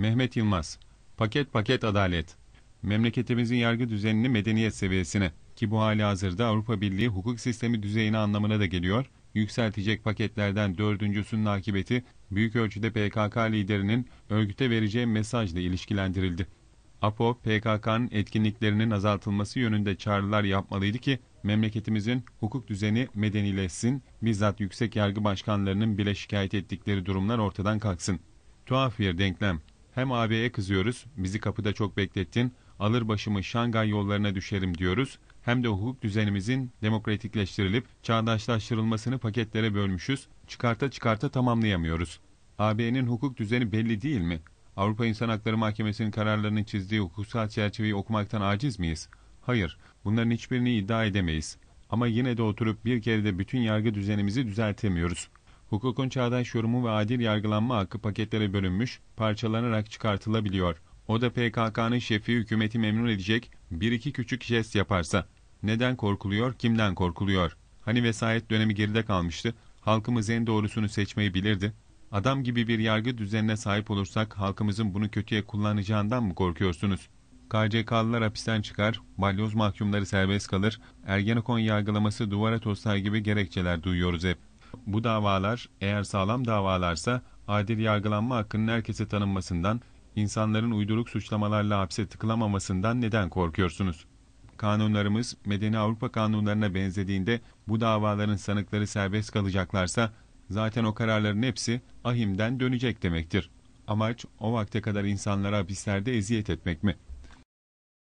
Mehmet Yılmaz, paket paket adalet. Memleketimizin yargı düzenini medeniyet seviyesine ki bu hali hazırda Avrupa Birliği hukuk sistemi düzeyine anlamına da geliyor, yükseltecek paketlerden dördüncüsünün akıbeti büyük ölçüde PKK liderinin örgüte vereceği mesajla ilişkilendirildi. APO, PKK'nın etkinliklerinin azaltılması yönünde çağrılar yapmalıydı ki memleketimizin hukuk düzeni medenileşsin, bizzat yüksek yargı başkanlarının bile şikayet ettikleri durumlar ortadan kalksın. Tuhaf bir denklem. Hem AB'ye kızıyoruz, bizi kapıda çok beklettin, alır başımı Şangay yollarına düşerim diyoruz. Hem de hukuk düzenimizin demokratikleştirilip çağdaşlaştırılmasını paketlere bölmüşüz, çıkarta çıkarta tamamlayamıyoruz. AB'nin hukuk düzeni belli değil mi? Avrupa İnsan Hakları Mahkemesi'nin kararlarının çizdiği hukuksal çerçeveyi okumaktan aciz miyiz? Hayır, bunların hiçbirini iddia edemeyiz. Ama yine de oturup bir kere de bütün yargı düzenimizi düzeltemiyoruz.'' hukukun çağdaş yorumu ve adil yargılanma hakkı paketlere bölünmüş, parçalanarak çıkartılabiliyor. O da PKK'nın şefi hükümeti memnun edecek bir iki küçük jest yaparsa. Neden korkuluyor, kimden korkuluyor? Hani vesayet dönemi geride kalmıştı, halkımız en doğrusunu seçmeyi bilirdi. Adam gibi bir yargı düzenine sahip olursak halkımızın bunu kötüye kullanacağından mı korkuyorsunuz? KCK'lılar hapisten çıkar, balyoz mahkumları serbest kalır, Ergenekon yargılaması duvara toslar gibi gerekçeler duyuyoruz hep. Bu davalar eğer sağlam davalarsa adil yargılanma hakkının herkese tanınmasından, insanların uyduruk suçlamalarla hapse tıkılamamasından neden korkuyorsunuz? Kanunlarımız medeni Avrupa kanunlarına benzediğinde bu davaların sanıkları serbest kalacaklarsa zaten o kararların hepsi ahimden dönecek demektir. Amaç o vakte kadar insanlara hapislerde eziyet etmek mi?''